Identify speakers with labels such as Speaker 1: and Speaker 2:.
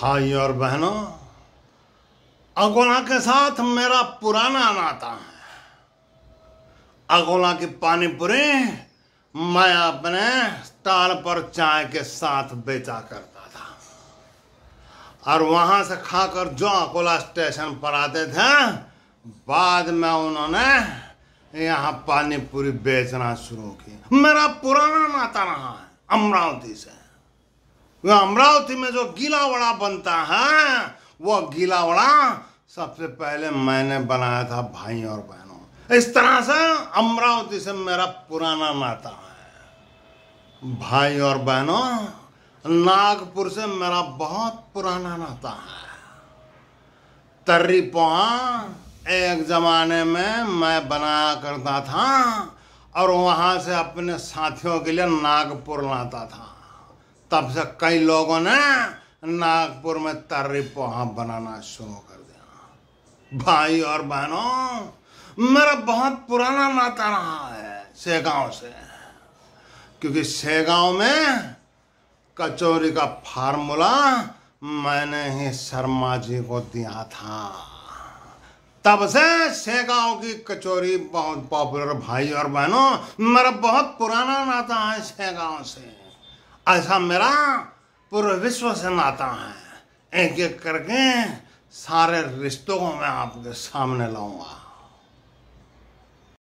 Speaker 1: भाई और बहनों अगोला के साथ मेरा पुराना नाता है अगोला की पानीपुरी मैं अपने ताल पर चाय के साथ बेचा करता था और वहां से खाकर जो अकोला स्टेशन पर आते थे बाद में उन्होंने यहाँ पानीपुरी बेचना शुरू की मेरा पुराना नाता रहा है अमरावती से वह अमरावती में जो गीला वड़ा बनता है वह वड़ा सबसे पहले मैंने बनाया था भाई और बहनों इस तरह से अमरावती से मेरा पुराना नाता है भाई और बहनों नागपुर से मेरा बहुत पुराना नाता है तर्री पोहा एक जमाने में मैं बनाया करता था और वहाँ से अपने साथियों के लिए नागपुर लाता था तब से कई लोगों ने नागपुर में तर्री पोहा बनाना शुरू कर दिया भाई और बहनों मेरा बहुत पुराना नाता रहा है सेगांव से क्योंकि सेगांव में कचौरी का फार्मूला मैंने ही शर्मा जी को दिया था तब से सेगांव की कचौरी बहुत पॉपुलर भाई और बहनों मेरा बहुत पुराना नाता है सेगांव से ऐसा मेरा पूरे विश्व से नाता है एक एक करके सारे रिश्तों को मैं आपके सामने लाऊंगा